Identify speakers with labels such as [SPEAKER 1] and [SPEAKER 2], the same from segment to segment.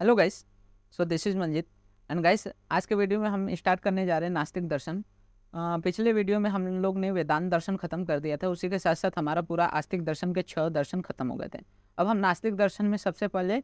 [SPEAKER 1] hello guys so this is Manjit and guys आज के video में हम स्टार्ट करने जा रहे हैं नास्तिक दर्शन पिछले वीडियो में हम लोग ने वेदांत दर्शन खत्म कर दिया था उसी के साथ साथ हमारा पूरा आस्तिक दर्शन के छह दर्शन खत्म हो गए थे अब हम नास्तिक दर्शन में सबसे पहले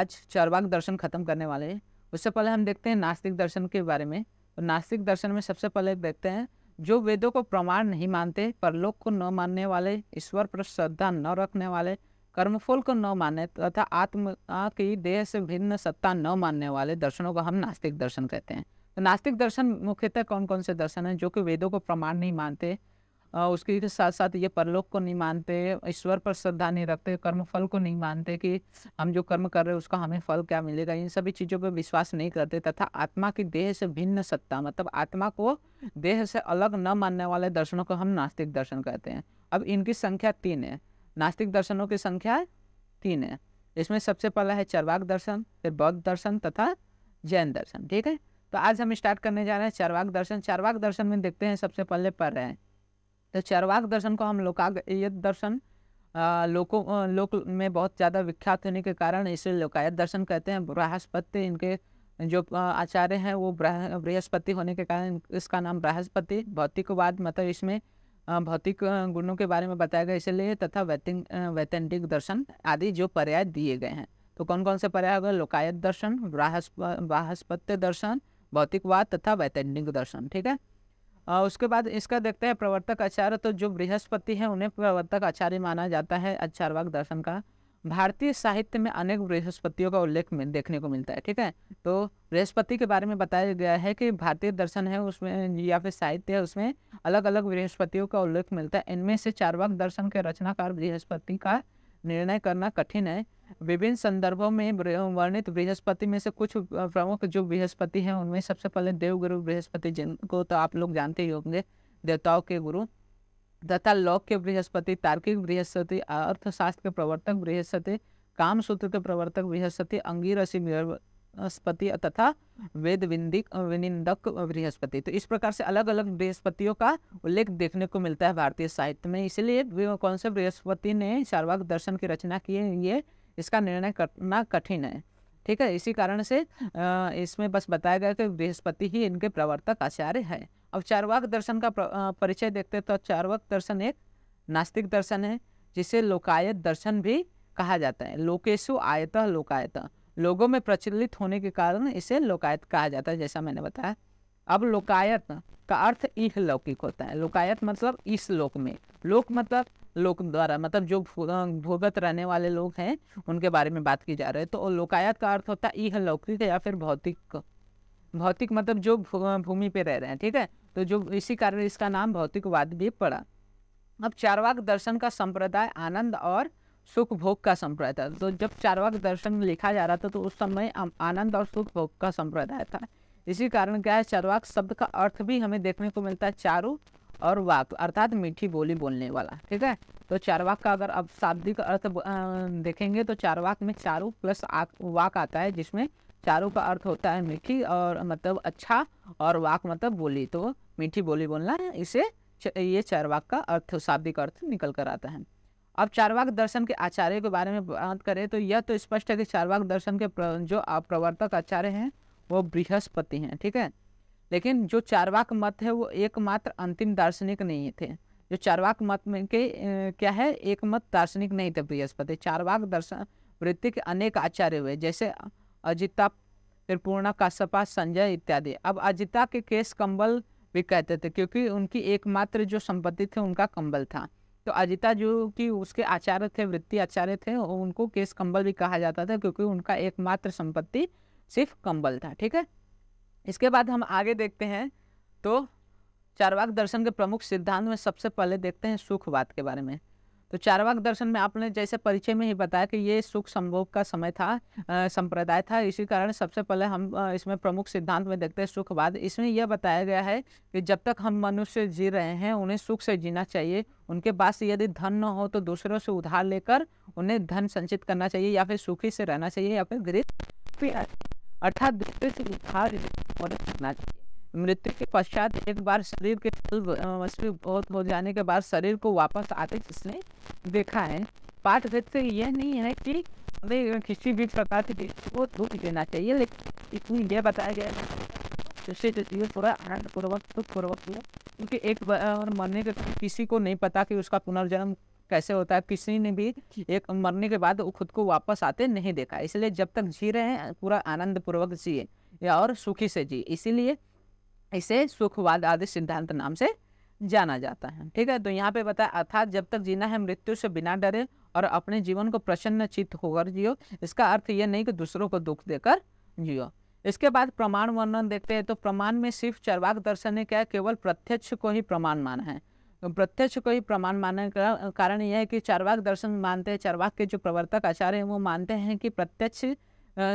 [SPEAKER 1] आज चारवाक दर्शन खत्म करने वाले हैं उससे पहले हम देखते हैं नास्तिक दर्शन के बारे में और तो नास्तिक दर्शन में सबसे पहले देखते हैं जो वेदों को प्रमाण नहीं मानते परलोक को न मानने वाले ईश्वर पर श्रद्धा न रखने वाले कर्मफल को न माने तथा आत्मा की देह से भिन्न सत्ता न मानने वाले दर्शनों को हम नास्तिक दर्शन कहते हैं तो नास्तिक दर्शन मुख्यतः कौन कौन से दर्शन हैं जो कि वेदों को प्रमाण नहीं मानते उसके साथ साथ ये परलोक को नहीं मानते ईश्वर पर श्रद्धा नहीं रखते कर्म फल को नहीं मानते कि हम जो कर्म कर रहे हैं उसका हमें फल क्या मिलेगा इन सभी चीज़ों पर विश्वास नहीं करते तथा आत्मा की देह से भिन्न सत्ता मतलब आत्मा को देह से अलग न मानने वाले दर्शनों को हम नास्तिक दर्शन कहते हैं अब इनकी संख्या तीन है नास्तिक दर्शनों की संख्या तीन है इसमें सबसे पहला है चरवाक दर्शन फिर बौद्ध दर्शन तथा जैन दर्शन ठीक है तो आज हम स्टार्ट करने जा रहे हैं चरवाक दर्शन चरवाक दर्शन में देखते हैं सबसे पहले पढ़ रहे हैं तो चरवाक दर्शन को हम लोकायत दर्शन लोको लोकों लोक में बहुत ज़्यादा विख्यात होने के कारण इसे लोकायत दर्शन कहते हैं बृहस्पति इनके जो आचार्य हैं वो बृहस्पति होने के कारण इसका नाम बृहस्पति भौतिकवाद मतलब इसमें भौतिक गुणों के बारे में बताया गया इसलिए तथा वैतिक वैतंटिक दर्शन आदि जो पर्याय दिए गए हैं तो कौन कौन से पर्याय हो गए लोकायत दर्शन बृहस्पत्य दर्शन भौतिकवाद तथा वैतंडिक दर्शन ठीक है उसके बाद इसका देखते हैं प्रवर्तक आचार्य तो जो बृहस्पति हैं उन्हें प्रवर्तक आचार्य माना जाता है अचारवाक दर्शन का भारतीय साहित्य में अनेक बृहस्पतियों का उल्लेख देखने को मिलता है ठीक है तो बृहस्पति के बारे में बताया गया है कि भारतीय दर्शन है उसमें या फिर साहित्य है उसमें अलग अलग बृहस्पतियों का उल्लेख मिलता है इनमें से चारवाक दर्शन के रचनाकार बृहस्पति का निर्णय करना कठिन है विभिन्न संदर्भों में वर्णित बृहस्पति में से कुछ प्रमुख जो बृहस्पति हैं उनमें सबसे पहले देवगुरु बृहस्पति जिनको तो आप लोग जानते ही होंगे देवताओं के गुरु तथा लोक के बृहस्पति तार्किक बृहस्पति अर्थशास्त्र के प्रवर्तक बृहस्पति कामसूत्र के प्रवर्तक बृहस्पति अंगीरसी बृहस्पति तथा वेद विनिंदक विनिंदक बृहस्पति तो इस प्रकार से अलग अलग बृहस्पतियों का उल्लेख देखने को मिलता है भारतीय साहित्य में इसलिए कौन से बृहस्पति ने चार्वाक दर्शन की रचना की है ये इसका निर्णय करना कठिन है ठीक है इसी कारण से इसमें बस बताया गया कि बृहस्पति ही इनके प्रवर्तक आचार्य है अब चार्वाक दर्शन का परिचय देखते तो चार्वाक दर्शन एक नास्तिक दर्शन है जिसे लोकायत दर्शन भी कहा जाता है लोकेशु आयत लोकायत लोगों में प्रचलित होने के कारण इसे लोकायत कहा जाता है जैसा मैंने बताया अब लोकायत का अर्थ इह लौकिक होता है लोकायत मतलब इस लोक में लोक मतलब लोक द्वारा मतलब जो भोगत रहने वाले लोग हैं उनके बारे में बात की जा रही है तो लोकायत का अर्थ होता है इह लौकिक या फिर भौतिक भौतिक मतलब जो भूमि पे रह रहे हैं ठीक है तो जो इसी कारण इसका नाम भौतिकवाद भी पड़ा अब चारवाक दर्शन का संप्रदाय आनंद और सुख भोग का संप्रदाय था तो जब चारवाक दर्शन में लिखा जा रहा था तो उस समय आनंद और सुख भोग का संप्रदाय था इसी कारण क्या है चारवाक शब्द का अर्थ भी हमें देखने को मिलता है चारू और वाक अर्थात मीठी बोली बोलने वाला ठीक है तो चारवाक का अगर अब शाब्दिक अर्थ देखेंगे तो चारवाक में चारू प्लस वाक आता है जिसमें चारू का अर्थ होता है मीठी और मतलब अच्छा और वाक मतलब बोली तो मीठी बोली बोलना इसे ये चारवाक का अर्थ शाब्दिक अर्थ निकल कर आता है अब चारवाक दर्शन के आचार्य के बारे में बात करें तो यह तो स्पष्ट है कि चारवाक दर्शन के जो प्रवर्तक आचार्य हैं वो बृहस्पति हैं ठीक है लेकिन जो चारवाक मत है वो एकमात्र अंतिम दार्शनिक नहीं थे जो चारवाक मत में के क्या है एकमत दार्शनिक नहीं थे बृहस्पति चारवाक दर्शन वृत्ति के अनेक आचार्य हुए जैसे अजिता त्रिपूर्णा काश्यपा संजय इत्यादि अब अजिता के केस कंबल भी कहते थे क्योंकि उनकी एकमात्र जो संपत्ति थी उनका कंबल था तो अजिता जो कि उसके आचार्य थे वृत्ति आचार्य थे उनको केस कंबल भी कहा जाता था क्योंकि उनका एकमात्र संपत्ति सिर्फ कंबल था ठीक है इसके बाद हम आगे देखते हैं तो चारवाक दर्शन के प्रमुख सिद्धांत में सबसे पहले देखते हैं सुखवाद के बारे में तो चारवाक दर्शन में आपने जैसे परिचय में ही बताया कि ये सुख संभोग का समय था संप्रदाय था इसी कारण सबसे पहले हम इसमें प्रमुख सिद्धांत में देखते हैं सुखवाद इसमें यह बताया गया है कि जब तक हम मनुष्य जी रहे हैं उन्हें सुख से जीना चाहिए उनके पास यदि धन न हो तो दूसरों से उधार लेकर उन्हें धन संचित करना चाहिए या फिर सुखी से रहना चाहिए या फिर गरीब अर्थात दूसरे से उधार और चाहिए मृत्यु के पश्चात एक बार शरीर के बहुत हो जाने के बाद शरीर को वापस आते जिसने देखा है पाठ देखते यह नहीं है कि हमें किसी भी प्रकार के वो दुख देना चाहिए लेकिन इतनी यह बताया गया है जिससे ये थोड़ा आनंदपूर्वक सुखपूर्वक हुआ क्योंकि एक बार मरने के किसी को नहीं पता कि उसका पुनर्जन्म कैसे होता है किसी ने भी एक मरने के बाद वो खुद को वापस आते नहीं देखा इसलिए जब तक जी रहे हैं पूरा आनंद पूर्वक जिए और सुखी से जिए इसीलिए इसे सुखवाद आदि सिद्धांत नाम से जाना जाता है ठीक है तो यहाँ पे बताया अर्थात जब तक जीना है मृत्यु से बिना डरे और अपने जीवन को प्रसन्न चित्त होकर जियो इसका अर्थ ये नहीं कि दूसरों को दुख देकर जियो इसके बाद प्रमाण वर्णन देखते हैं तो प्रमाण में सिर्फ चरवाक दर्शन ने क्या केवल प्रत्यक्ष को ही प्रमाण माना है तो प्रत्यक्ष को ही प्रमाण मानने का कारण यह है कि चारवाक दर्शन मानते हैं चारवाक के जो प्रवर्तक आचार्य हैं वो मानते हैं कि प्रत्यक्ष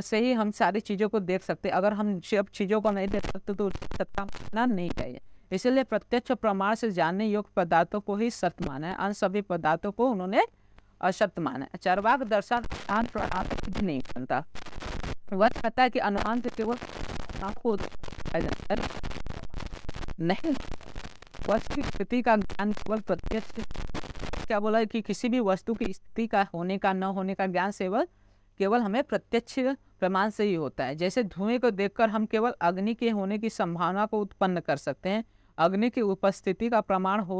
[SPEAKER 1] से ही हम सारी चीज़ों को देख सकते अगर हम सब चीज़ों को नहीं देख सकते तो सत्ता मानना नहीं चाहिए इसलिए प्रत्यक्ष प्रमाण से जानने योग्य पदार्थों को ही सत्य माना है अन्य सभी पदार्थों को उन्होंने असत्य माना है चरवाक दर्शन नहीं बनता वह कहता है कि अनुमान से तो केवल आपको नहीं वस्तु स्थिति का ज्ञान केवल प्रत्यक्ष क्या बोला है कि किसी भी वस्तु की स्थिति का होने का न होने का ज्ञान केवल केवल हमें प्रत्यक्ष प्रमाण से ही होता है जैसे धुएं को देखकर हम केवल अग्नि के होने की संभावना को उत्पन्न कर सकते हैं अग्नि की उपस्थिति का प्रमाण हो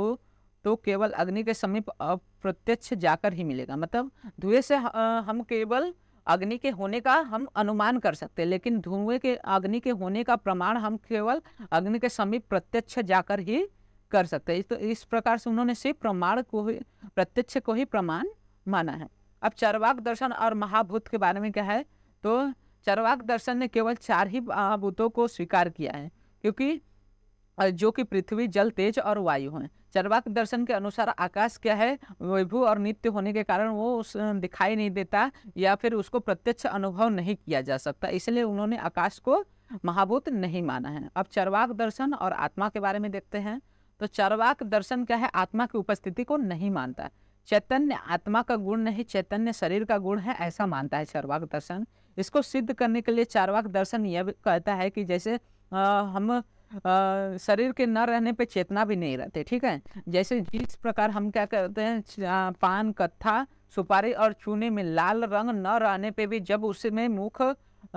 [SPEAKER 1] तो केवल अग्नि के समीप अप्रत्यक्ष जाकर ही मिलेगा मतलब धुएं से हम केवल अग्नि के होने का हम अनुमान कर सकते हैं लेकिन धुएं के अग्नि के होने का प्रमाण हम केवल अग्नि के समीप प्रत्यक्ष जाकर ही कर सकते हैं तो इस प्रकार से उन्होंने सिर्फ प्रमाण को ही प्रत्यक्ष को ही प्रमाण माना है अब चरवाक दर्शन और महाभूत के बारे में क्या है तो चरवाक दर्शन ने केवल चार ही महाभूतों को स्वीकार किया है क्योंकि जो कि पृथ्वी जल तेज और वायु हैं चरवाक दर्शन के अनुसार आकाश क्या है वैभू और नित्य होने के कारण वो उस दिखाई नहीं देता या फिर उसको प्रत्यक्ष अनुभव नहीं किया जा सकता इसलिए उन्होंने आकाश को महाभूत नहीं माना है अब चरवाक दर्शन और आत्मा के बारे में देखते हैं तो चरवाक दर्शन क्या है आत्मा की उपस्थिति को नहीं मानता चैतन्य आत्मा का गुण नहीं चैतन्य शरीर का गुण है ऐसा मानता है चारवाक दर्शन इसको सिद्ध करने के लिए चारवाक दर्शन यह कहता है कि जैसे आ, हम आ, शरीर के न रहने पे चेतना भी नहीं रहते ठीक है जैसे जिस प्रकार हम क्या करते हैं पान कत्था सुपारी और चूने में लाल रंग न रहने पे भी जब उसमें मुख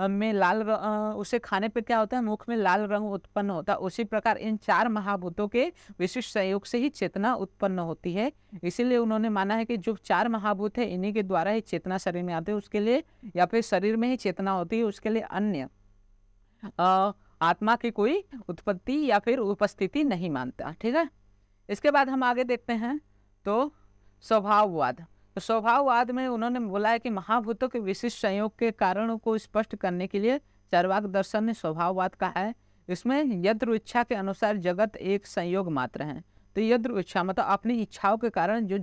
[SPEAKER 1] में लाल रंग उसे खाने पर क्या होता है मुख में लाल रंग उत्पन्न होता है उसी प्रकार इन चार महाभूतों के विशिष्ट सहयोग से ही चेतना उत्पन्न होती है इसीलिए उन्होंने माना है कि जो चार महाभूत है इन्हीं के द्वारा ही चेतना शरीर में आती है उसके लिए या फिर शरीर में ही चेतना होती है उसके लिए अन्य आत्मा की कोई उत्पत्ति या फिर उपस्थिति नहीं मानता ठीक है इसके बाद हम आगे देखते हैं तो स्वभाववाद तो स्वभाववाद में उन्होंने बोला है कि महाभूतों के विशिष्ट संयोग के कारणों को स्पष्ट करने के लिए चरवाक दर्शन ने स्वभाववाद कहा है इसमें यद्र इच्छा के अनुसार जगत एक संयोग मात्र है तो यद्र इच्छा मतलब अपनी इच्छाओं के कारण जो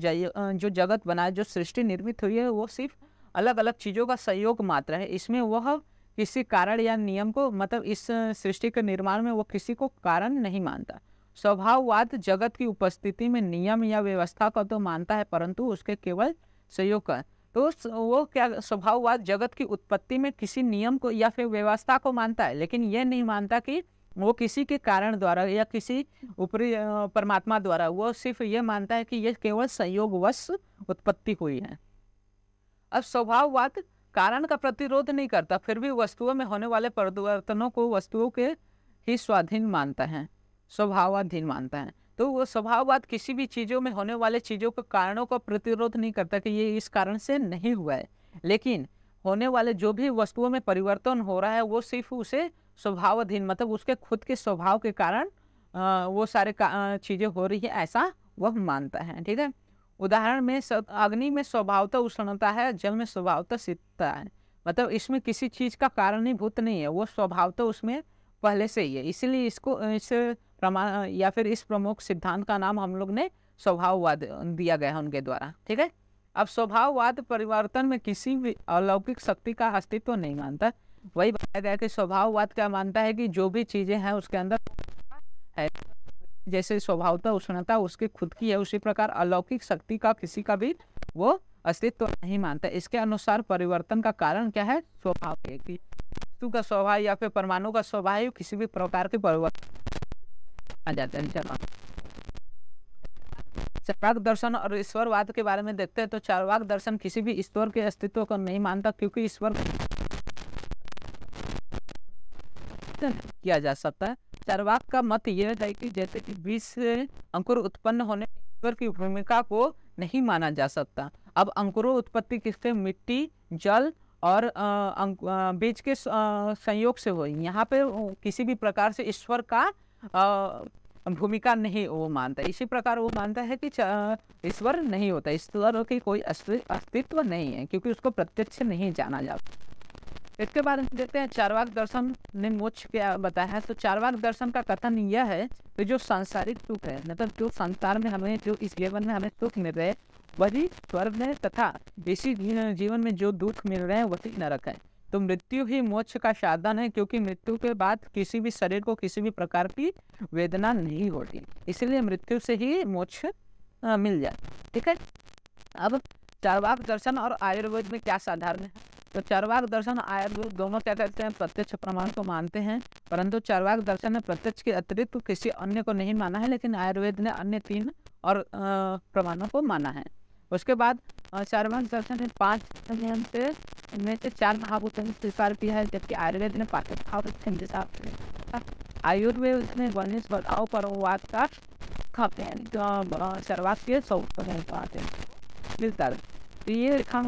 [SPEAKER 1] जो जगत बना जो सृष्टि निर्मित हुई है वो सिर्फ अलग अलग चीज़ों का संयोग मात्र है इसमें वह किसी कारण या नियम को मतलब इस सृष्टि के निर्माण में वो किसी को कारण नहीं मानता स्वभाववाद जगत की उपस्थिति में नियम या व्यवस्था का तो मानता है परंतु उसके केवल सहयोग का तो वो क्या स्वभाववाद जगत की उत्पत्ति में किसी नियम को या फिर व्यवस्था को मानता है लेकिन ये नहीं मानता कि वो किसी के कारण द्वारा या किसी ऊपरी परमात्मा द्वारा वो सिर्फ ये मानता है कि यह केवल संयोगवश उत्पत्ति हुई है अब स्वभाववाद कारण का प्रतिरोध नहीं करता फिर भी वस्तुओं में होने वाले परिवर्तनों को वस्तुओं के ही स्वाधीन मानता है स्वभाववाधीन मानता है तो वो स्वभाववाद किसी भी चीज़ों में होने वाले चीज़ों के कारणों का प्रतिरोध नहीं करता कि ये इस कारण से नहीं हुआ है लेकिन होने वाले जो भी वस्तुओं में परिवर्तन हो रहा है वो सिर्फ उसे स्वभावाधीन मतलब उसके खुद के स्वभाव के कारण वो सारे का चीज़ें हो रही है ऐसा वह मानता है ठीक है उदाहरण में अग्नि में स्वभावता उष्णता है जल में स्वभावता शीतता है मतलब इसमें किसी चीज़ का कारण ही भूत नहीं है वो स्वभावता उसमें पहले से ही है इसीलिए इसको इस प्रमाण या फिर इस प्रमुख सिद्धांत का नाम हम लोग ने स्वभाववाद दिया गया है उनके द्वारा ठीक है अब स्वभाववाद परिवर्तन में किसी भी अलौकिक शक्ति का अस्तित्व तो नहीं मानता वही बताया गया कि स्वभाववाद क्या मानता है कि जो भी चीज़ें हैं उसके अंदर है जैसे स्वभावता उष्णता उसकी खुद की है उसी प्रकार अलौकिक शक्ति का किसी का भी वो अस्तित्व तो नहीं मानता इसके अनुसार परिवर्तन का कारण क्या है स्वभाव वस्तु का स्वभाव या फिर परमाणु का स्वभाव किसी भी प्रकार के परिवर्तन आ जाते हैं चलो चारवाक दर्शन और ईश्वरवाद के बारे में देखते हैं तो चारवाक दर्शन किसी भी ईश्वर के अस्तित्व को नहीं मानता क्योंकि ईश्वर किया जा सकता है चारवाक का मत यह है कि जैसे कि बीस अंकुर उत्पन्न होने ईश्वर की भूमिका को नहीं माना जा सकता अब अंकुरों उत्पत्ति किसके मिट्टी जल और बीज के संयोग से हुई यहाँ पे किसी भी प्रकार से ईश्वर का भूमिका नहीं वो मानता इसी प्रकार वो मानता है कि ईश्वर नहीं होता ईश्वर की कोई अस्तित्व नहीं है क्योंकि उसको प्रत्यक्ष नहीं जाना जाता इसके बाद हम देखते हैं चारवाक दर्शन ने मोक्ष क्या बताया है तो चारवाक दर्शन का कथन यह है कि जो सांसारिक सुख है मतलब जो संसार में हमें जो इस जीवन में हमें सुख मिल रहे वही स्वर्ग है तथा इसी जीवन में जो दुख मिल रहे हैं वही नरक है तो मृत्यु ही मोक्ष का साधन है क्योंकि मृत्यु के बाद किसी भी शरीर को किसी भी प्रकार की वेदना नहीं होती इसलिए मृत्यु से ही मोक्ष मिल जाए ठीक है अब चारवाक दर्शन और आयुर्वेद में क्या साधारण है तो चारवाक दर्शन आयुर्वेद दोनों क्या कहते हैं प्रत्यक्ष प्रमाण को तो मानते हैं परंतु चारवाक दर्शन में प्रत्यक्ष के अतिरिक्त किसी अन्य को नहीं माना है लेकिन आयुर्वेद ने अन्य तीन और प्रमाणों को माना है उसके बाद चार सर्वण दर्शन है पांच नियम से इनमें से चार महाभूत ने स्वीकार किया है जबकि आयुर्वेद ने पांच महाभूत आयुर्वेद में वर्णित बदलाव पर वाद का खाते हैं जो तो, सर्वात के सौ पाते हैं तो ये रेखा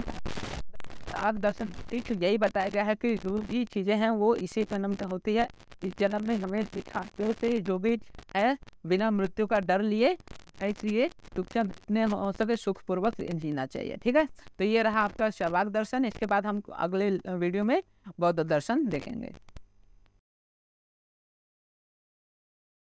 [SPEAKER 1] आप दर्शन ठीक यही बताया गया है कि जो भी चीज़ें हैं वो इसी जन्म से होती है इस जन्म में हमें दिखाते से जो भी है बिना मृत्यु का डर लिए इसलिए शिक्षा जितने हो सके सुखपूर्वक जीना चाहिए ठीक है तो ये रहा आपका सहभाग दर्शन इसके बाद हम अगले वीडियो में बौद्ध दर्शन देखेंगे